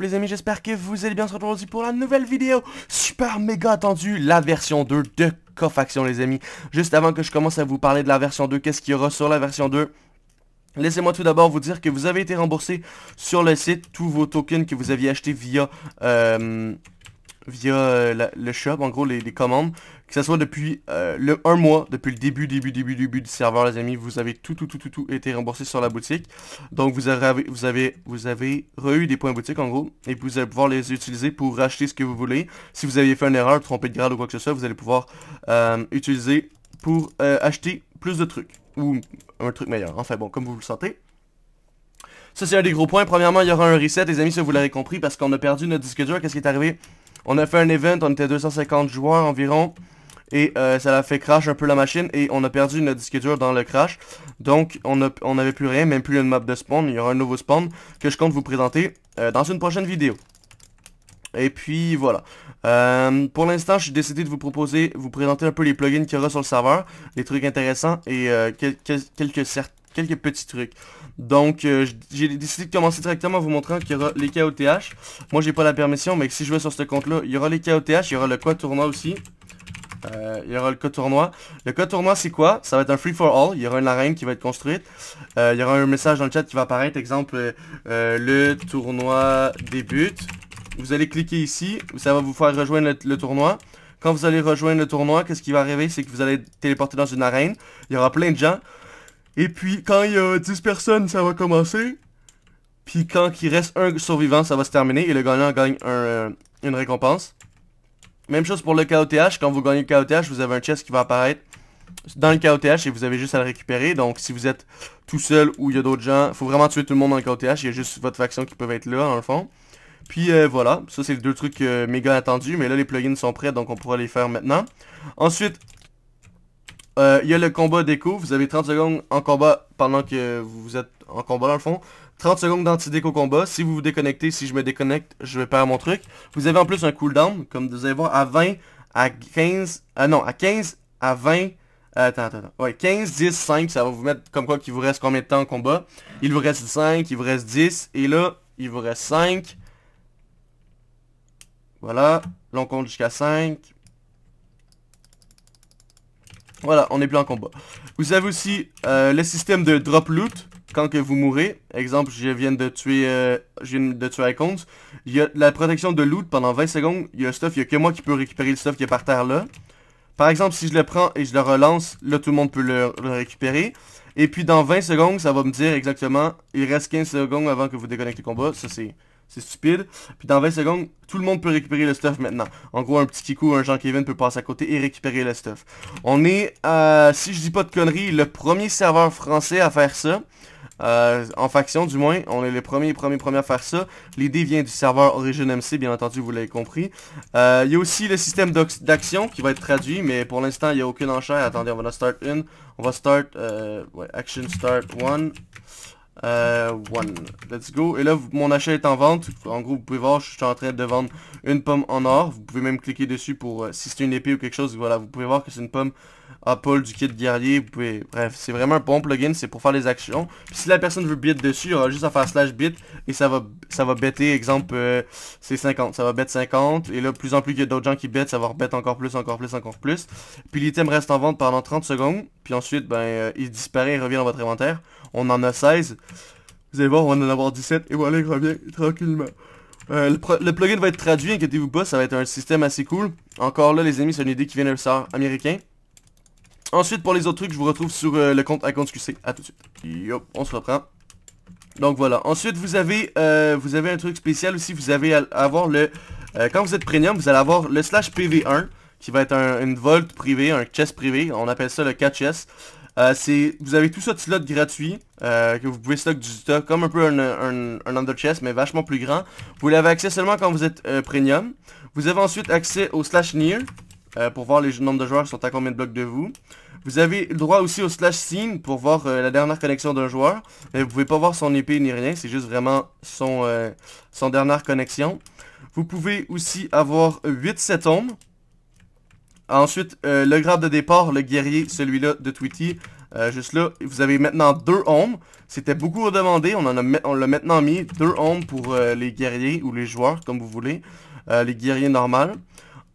les amis, j'espère que vous allez bien, se retrouver pour la nouvelle vidéo super méga attendue, la version 2 de Cofaction les amis. Juste avant que je commence à vous parler de la version 2, qu'est-ce qu'il y aura sur la version 2 Laissez-moi tout d'abord vous dire que vous avez été remboursé sur le site tous vos tokens que vous aviez achetés via... Euh, via euh, le shop, en gros les commandes que ce soit depuis euh, le 1 mois, depuis le début, début, début, début du serveur, les amis, vous avez tout, tout, tout, tout, tout été remboursé sur la boutique. Donc vous avez, vous avez, vous avez re des points boutique en gros, et vous allez pouvoir les utiliser pour racheter ce que vous voulez. Si vous aviez fait une erreur, trompé de grade ou quoi que ce soit, vous allez pouvoir euh, utiliser pour euh, acheter plus de trucs, ou un truc meilleur. Enfin bon, comme vous le sentez. Ça c'est un des gros points. Premièrement, il y aura un reset, les amis, si vous l'avez compris, parce qu'on a perdu notre disque dur. Qu'est-ce qui est arrivé on a fait un event, on était 250 joueurs environ et euh, ça a fait crash un peu la machine et on a perdu notre disque dur dans le crash. Donc on n'avait plus rien, même plus une map de spawn, il y aura un nouveau spawn que je compte vous présenter euh, dans une prochaine vidéo. Et puis voilà. Euh, pour l'instant, j'ai décidé de vous proposer, vous présenter un peu les plugins qu'il y aura sur le serveur, les trucs intéressants et quelques, quelques quelques petits trucs. Donc, j'ai décidé de commencer directement en vous montrant qu'il y aura les KOTH. Moi, j'ai pas la permission, mais si je vais sur ce compte-là, il y aura les KOTH, il y aura le quoi tournoi aussi. Euh, il y aura le code tournoi. Le code tournoi, c'est quoi Ça va être un free for all. Il y aura une arène qui va être construite. Euh, il y aura un message dans le chat qui va apparaître. Exemple, euh, le tournoi débute. Vous allez cliquer ici. Ça va vous faire rejoindre le, tournoi. Quand vous allez rejoindre le tournoi, qu'est-ce qui va arriver C'est que vous allez être téléporté dans une arène. Il y aura plein de gens. Et puis, quand il y a 10 personnes, ça va commencer. Puis quand il reste un survivant, ça va se terminer. Et le gagnant gagne une récompense. Même chose pour le KOTH. Quand vous gagnez le KOTH, vous avez un chest qui va apparaître dans le KOTH et vous avez juste à le récupérer. Donc si vous êtes tout seul ou il y a d'autres gens, faut vraiment tuer tout le monde dans le KOTH. Il y a juste votre faction qui peut être là, dans le fond. Puis euh, voilà, ça c'est les deux trucs euh, méga attendus, mais là les plugins sont prêts, donc on pourra les faire maintenant. Ensuite, euh, il y a le combat déco, vous avez 30 secondes en combat pendant que vous êtes en combat dans le fond. 30 secondes d'anti-déco combat, si vous vous déconnectez, si je me déconnecte, je vais perdre mon truc. Vous avez en plus un cooldown, comme vous allez voir, à 20, à 15, ah euh, non, à 15, à 20, euh, Attends, attends, attends. Ouais, 15, 10, 5, ça va vous mettre comme quoi qu'il vous reste combien de temps en combat. Il vous reste 5, il vous reste 10, et là, il vous reste 5. Voilà, l'on compte jusqu'à 5, voilà, on est plus en combat. Vous avez aussi euh, le système de drop loot quand que vous mourrez. Exemple, je viens de tuer euh, je de tuer Icons. Il y a la protection de loot pendant 20 secondes. Il y a stuff, il y a que moi qui peux récupérer le stuff qui est par terre là. Par exemple, si je le prends et je le relance, là tout le monde peut le, le récupérer. Et puis dans 20 secondes, ça va me dire exactement, il reste 15 secondes avant que vous déconnectez le combat. Ça c'est c'est stupide. Puis dans 20 secondes, tout le monde peut récupérer le stuff maintenant. En gros, un petit Kikou, un Jean-Kevin peut passer à côté et récupérer le stuff. On est, euh, si je dis pas de conneries, le premier serveur français à faire ça. Euh, en faction du moins, on est les premiers, premiers, premiers à faire ça. L'idée vient du serveur Origin MC, bien entendu, vous l'avez compris. Euh, il y a aussi le système d'action qui va être traduit, mais pour l'instant, il n'y a aucune enchère. Attendez, on va en start une. On va start, action start one. Euh, one. Let's go. Et là, mon achat est en vente. En gros, vous pouvez voir, je suis en train de vendre une pomme en or. Vous pouvez même cliquer dessus pour, euh, si c'est une épée ou quelque chose, voilà, vous pouvez voir que c'est une pomme Apple ah, du kit guerrier, vous pouvez... Bref, c'est vraiment un bon plugin, c'est pour faire les actions. Puis si la personne veut bid dessus, il aura juste à faire slash bit et ça va ça va bêter, exemple, euh, c'est 50, ça va bet 50. Et là, plus en plus qu'il y a d'autres gens qui bêtent, ça va rebêter encore plus, encore plus, encore plus. Puis l'item reste en vente pendant 30 secondes, puis ensuite, ben, euh, il disparaît, il revient dans votre inventaire. On en a 16. Vous allez voir, on va en avoir 17, et voilà, il revient tranquillement. Euh, le, le, plugin va être traduit, inquiétez-vous pas, ça va être un système assez cool. Encore là, les amis, c'est une idée qui vient d'un serveur américain. Ensuite, pour les autres trucs, je vous retrouve sur euh, le compte à compte QC. A tout de suite. Yop, on se reprend. Donc voilà. Ensuite, vous avez, euh, vous avez un truc spécial aussi. Vous avez avoir le... Euh, quand vous êtes premium, vous allez avoir le slash PV1, qui va être un, une vault privée, un chest privé. On appelle ça le 4 chest. vous avez tout ce slot gratuit. que vous pouvez stock du stock, comme un peu un, under chest, mais vachement plus grand. Vous l'avez accès seulement quand vous êtes premium. Vous avez ensuite accès au slash near, pour voir les nombres de joueurs qui sont à combien de blocs de vous. Vous avez le droit aussi au slash scene pour voir euh, la dernière connexion d'un joueur. Mais vous pouvez pas voir son épée ni rien, c'est juste vraiment son, euh, son dernière connexion. Vous pouvez aussi avoir 8 7 hommes. Ensuite, euh, le grade de départ, le guerrier, celui-là de Tweety. juste là, vous avez maintenant 2 hommes. C'était beaucoup demandé, on l'a on maintenant mis 2 hommes pour les guerriers ou les joueurs, comme vous voulez. les guerriers normaux.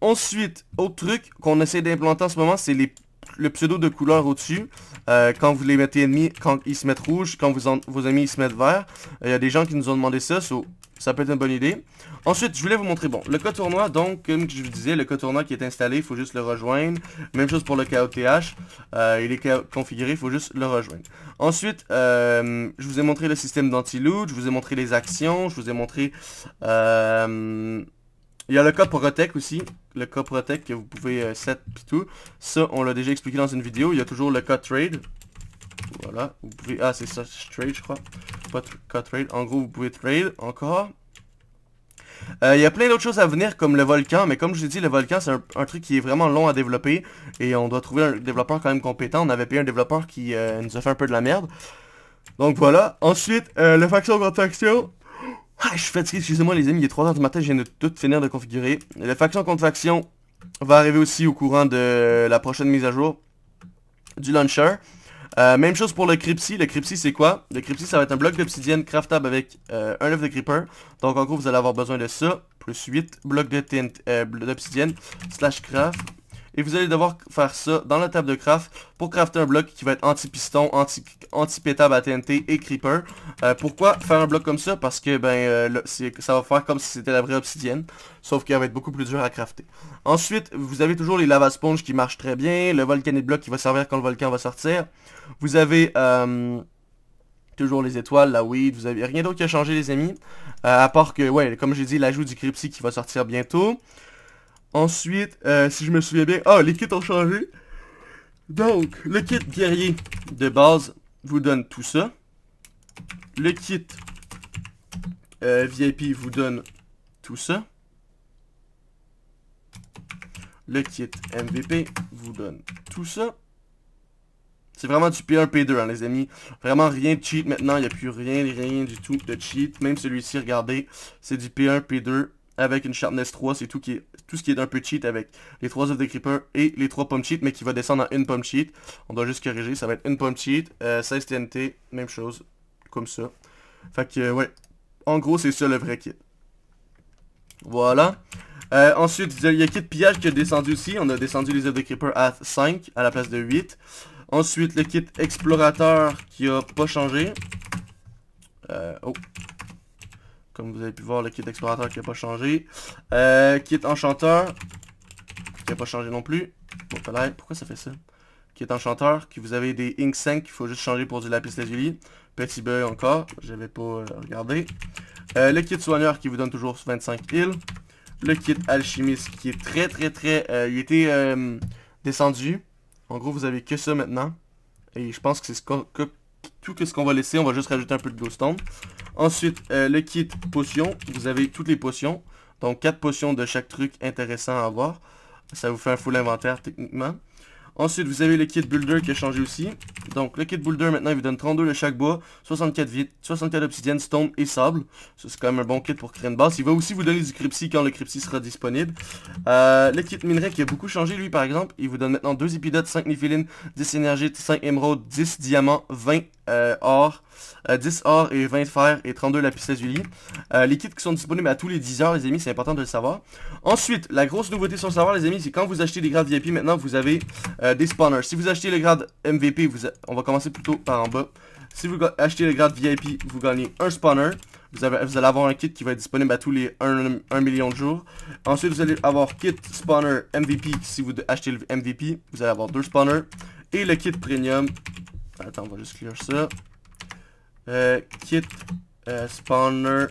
Ensuite, autre truc qu'on essaie d'implanter en ce moment, c'est les le pseudo de couleur au-dessus. Euh, quand vous les mettez ennemis, quand ils se mettent rouge, quand vous vos amis ils se mettent vert. Euh, il y a des gens qui nous ont demandé ça, ça peut être une bonne idée. Ensuite, je voulais vous montrer, bon, le code tournoi, donc, comme je vous disais, le code tournoi qui est installé, il faut juste le rejoindre. Même chose pour le KOTH, euh, il est configuré, il faut juste le rejoindre. Ensuite, euh, je vous ai montré le système d'anti-loot, je vous ai montré les actions, je vous ai montré... Il y a le code Protect aussi, le code Protect que vous pouvez euh, set et tout. Ça, on l'a déjà expliqué dans une vidéo. Il y a toujours le code Trade. Voilà, vous pouvez... Ah, c'est ça, Trade, je crois. Pas Trade. En gros, vous pouvez Trade encore. Euh, il y a plein d'autres choses à venir comme le volcan, mais comme je vous dit, le volcan c'est un, truc qui est vraiment long à développer et on doit trouver un développeur quand même compétent. On avait payé un développeur qui euh, nous a fait un peu de la merde. Donc voilà. Ensuite, le faction contre faction, ah, je suis fatigué, excusez-moi les amis, il est 3h du matin, je viens de tout finir de configurer. La faction contre faction va arriver aussi au courant de la prochaine mise à jour du launcher. Euh, même chose pour le Cripsy. Le Cripsy, c'est quoi Le Cripsy, ça va être un bloc d'obsidienne craftable avec euh, un œuf de Creeper. Donc, en gros, vous allez avoir besoin de ça. Plus 8 blocs euh, d'obsidienne slash craft. Et vous allez devoir faire ça dans la table de craft pour crafter un bloc qui va être anti-piston, anti-pétable à TNT et creeper. Euh, pourquoi faire un bloc comme ça Parce que ben euh, ça va faire comme si c'était la vraie obsidienne, sauf qu'elle va être beaucoup plus dure à crafter. Ensuite, vous avez toujours les lava sponge qui marchent très bien, le volcanic bloc qui va servir quand le volcan va sortir. Vous avez... Euh, toujours les étoiles, la weed, vous avez rien d'autre qui a changé les amis. à part que, ouais, comme j'ai dit, l'ajout du creepsy qui va sortir bientôt. Ensuite, euh, si je me souviens bien... Ah, les kits ont changé. Donc, le kit guerrier de base vous donne tout ça. Le kit euh, VIP vous donne tout ça. Le kit MVP vous donne tout ça. C'est vraiment du P1, P2, hein, les amis. Vraiment rien de cheat maintenant. Il n'y a plus rien, rien du tout de cheat. Même celui-ci, regardez, c'est du P1, P2 avec une sharpness 3, c'est tout, qui est, tout ce qui est un peu cheat avec les 3 œufs de creeper et les 3 pump cheat, mais qui va descendre en une pump cheat. On doit juste corriger, ça va être une pump cheat, 16 TNT, même chose, comme ça. Fait que, ouais, en gros, c'est ça le vrai kit. Voilà. Euh, ensuite, il y a le kit pillage qui est descendu aussi. On a descendu les œufs de creeper à 5 à la place de 8. Ensuite, le kit explorateur qui a pas changé. Euh, oh, comme vous avez pu voir, le kit explorateur qui n'a pas changé. kit euh, enchanteur, qui n'a pas changé non plus. Bon, pourquoi ça fait ça Qui est enchanteur, qui vous avez des Ink 5 qu'il faut juste changer pour du lapis lazuli. Petit bug encore, j'avais pas euh, regardé. Euh, le kit soigneur qui vous donne toujours 25 îles. Le kit alchimiste qui est très très très... il était descendu. En gros, vous avez que ça maintenant. Et je pense que c'est ce que tout ce qu'on va laisser. On va juste rajouter un peu de glowstone. Ensuite, euh, le kit potion. Vous avez toutes les potions. Donc, 4 potions de chaque truc intéressant à avoir. Ça vous fait un full inventaire, techniquement. Ensuite, vous avez le kit Builder qui a changé aussi. Donc, le kit Builder, maintenant, il vous donne 32 de chaque bois, 64 vite, 64 obsidienne, stone et sable. c'est quand même un bon kit pour créer une base. Il va aussi vous donner du Crypsy quand le Crypsy sera disponible. Euh, le kit Minerai qui a beaucoup changé, lui, par exemple, il vous donne maintenant 2 épidotes, 5 nifilines, 10 énergites, 5 émeraudes, 10 diamants, 20 euh, or, 10 euh, or et 20 fer et 32 lapis lazuli. Euh, les kits qui sont disponibles à tous les 10 heures, les amis, c'est important de le savoir. Ensuite, la grosse nouveauté sur le savoir, les amis, c'est quand vous achetez des grades VIP, maintenant vous avez euh, des spawners. Si vous achetez le grade MVP, vous on va commencer plutôt par en bas. Si vous achetez le grade VIP, vous gagnez un spawner. Vous, avez, vous, allez avoir un kit qui va être disponible à tous les 1, 1, million de jours. Ensuite, vous allez avoir kit spawner MVP. Si vous achetez le MVP, vous allez avoir deux spawners. Et le kit premium Attends, on va juste clear ça. Euh, kit euh, spawner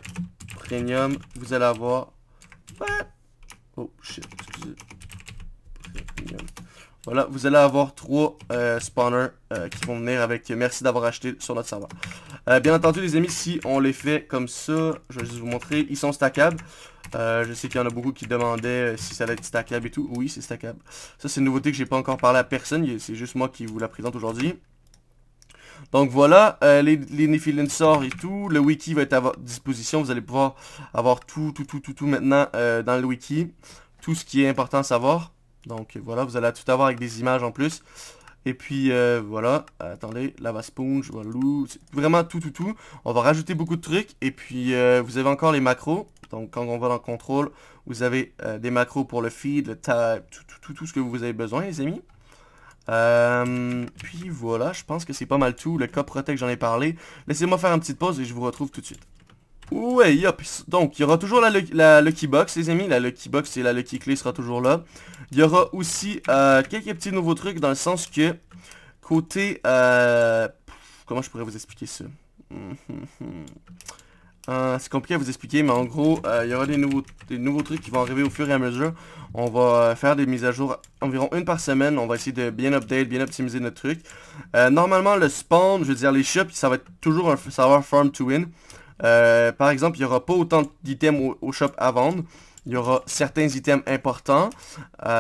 premium, vous allez avoir... Oh shit, excusez. Premium. Voilà, vous allez avoir trois euh, spawners qui vont venir avec merci d'avoir acheté sur notre serveur. bien entendu les amis, si on les fait comme ça, je vais juste vous montrer, ils sont stackables. je sais qu'il y en a beaucoup qui demandaient si ça allait être stackable et tout. Oui, c'est stackable. Ça c'est une nouveauté que j'ai pas encore parlé à personne, c'est juste moi qui vous la présente aujourd'hui. Donc voilà, euh, les, les sort et tout. Le wiki va être à votre disposition. Vous allez pouvoir avoir tout, tout, tout, tout, tout maintenant euh, dans le wiki. Tout ce qui est important à savoir. Donc voilà, vous allez tout avoir avec des images en plus. Et puis euh, voilà, attendez, lava sponge, walou, vraiment tout tout tout. On va rajouter beaucoup de trucs et puis vous avez encore les macros. Donc quand on va dans le contrôle, vous avez des macros pour le feed, le type, tout, tout, tout, tout, ce que vous avez besoin les amis. Euh, puis voilà, je pense que c'est pas mal tout. Le cas Protect, j'en ai parlé. Laissez-moi faire une petite pause et je vous retrouve tout de suite. Ouais, yop. Donc, il y aura toujours la, Lucky Box, les amis. La Lucky Box et la Lucky Clé sera toujours là. Il y aura aussi euh, quelques petits nouveaux trucs dans le sens que... Côté... Euh, comment je pourrais vous expliquer ça hum, hum, hum. Euh, c'est compliqué à vous expliquer, mais en gros, euh, il y aura des nouveaux, des nouveaux trucs qui vont arriver au fur et à mesure. On va euh, faire des mises à jour environ une par semaine. On va essayer de bien update, bien optimiser notre truc. normalement, le spawn, je veux dire les shops, ça va être toujours un savoir farm to win. par exemple, il n'y aura pas autant d'items au, au, shop à vendre. Il y aura certains items importants,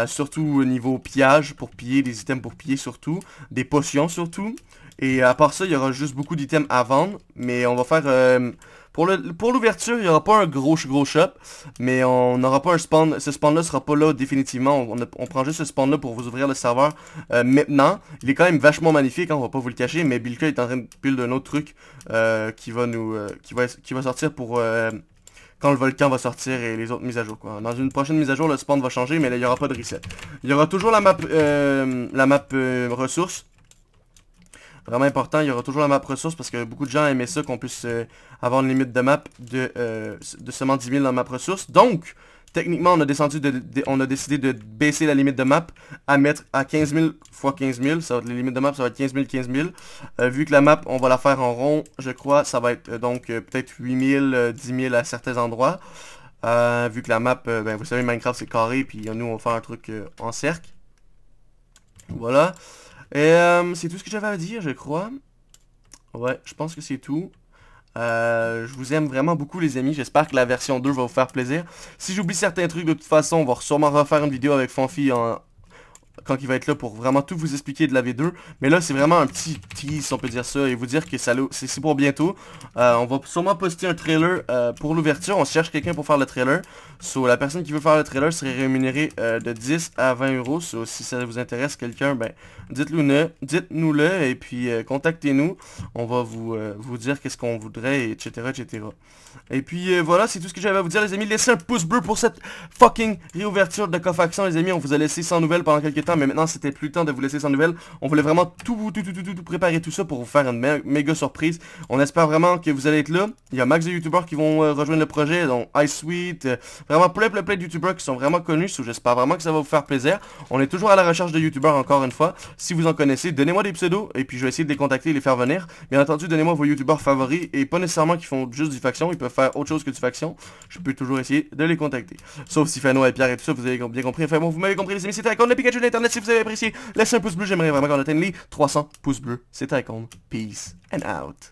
surtout au niveau pillage, pour piller, des items pour piller surtout, des potions surtout. Et à part ça, il y aura juste beaucoup d'items à vendre, mais on va faire pour l'ouverture, il n'y aura pas un gros gros shop, mais on n'aura pas un spawn. Ce spawn-là sera pas là définitivement. On, prend juste ce spawn-là pour vous ouvrir le serveur euh, maintenant. Il est quand même vachement magnifique, hein, on va pas vous le cacher, mais Bilka est en train de pile un autre truc euh, qui va nous euh, qui va qui va sortir pour quand le volcan va sortir et les autres mises à jour. Dans une prochaine mise à jour, le spawn va changer, mais là, il n'y aura pas de reset. Il y aura toujours la map, la map ressources Vraiment important, il y aura toujours la map ressource parce que beaucoup de gens aimaient ça qu'on puisse euh, avoir une limite de map de, euh, seulement 10 000 dans la map ressource. Donc, techniquement, on a, descendu de, on a décidé de baisser la limite de map à mettre à 15 000 x 15 000. Ça va les limites de map, ça va être 15 000, 15 000. vu que la map, on va la faire en rond, je crois, ça va être euh, donc peut-être 8 000, 10 000 à certains endroits. vu que la map, ben, vous savez, Minecraft c'est carré, puis nous on va faire un truc en cercle. Voilà. Et euh, c'est tout ce que j'avais à dire, je crois. Ouais, je pense que c'est tout. Euh, je vous aime vraiment beaucoup les amis, j'espère que la version 2 va vous faire plaisir. Si j'oublie certains trucs, de toute façon, on va sûrement refaire une vidéo avec Fanfi en, quand il va être là pour vraiment tout vous expliquer de la V2. Mais là, c'est vraiment un petit tease, on peut dire ça, et vous dire que c'est pour bientôt. Euh, on va sûrement poster un trailer euh, pour l'ouverture. On cherche quelqu'un pour faire le trailer. So, la personne qui veut faire le trailer serait rémunérée euh, de 10 à 20 euros. So, si ça vous intéresse quelqu'un, ben, dites-nous-le, dites-nous-le, et puis contactez-nous. On va vous, vous dire qu'est-ce qu'on voudrait, etc., etc. Et puis, voilà, c'est tout ce que j'avais à vous dire, les amis. Laissez un pouce bleu pour cette fucking réouverture de Cofaction, les amis. On vous a laissé sans nouvelles pendant quelques temps mais maintenant c'était plus le temps de vous laisser sans nouvelles. On voulait vraiment tout, tout, tout, tout, tout préparer tout ça pour vous faire une méga surprise. On espère vraiment que vous allez être là. Il y a max de youtubeurs qui vont euh, rejoindre le projet, donc iSweet, euh, vraiment plein plein plein de youtubeurs qui sont vraiment connus, j'espère vraiment que ça va vous faire plaisir. On est toujours à la recherche de youtubeurs encore une fois. Si vous en connaissez, donnez-moi des pseudos et puis je vais essayer de les contacter et les faire venir. Bien entendu, donnez-moi vos youtubeurs favoris et pas nécessairement qui font juste du faction, ils peuvent faire autre chose que du faction. Je peux toujours essayer de les contacter. Sauf si Fano et Pierre et tout ça, vous avez bien compris. Enfin bon, vous m'avez compris, les amis, c'était la compte de Pikachu de si vous avez apprécié. Laissez un pouce bleu, j'aimerais vraiment qu'on atteigne les 300 pouces bleus. C'était Icon. Peace and out.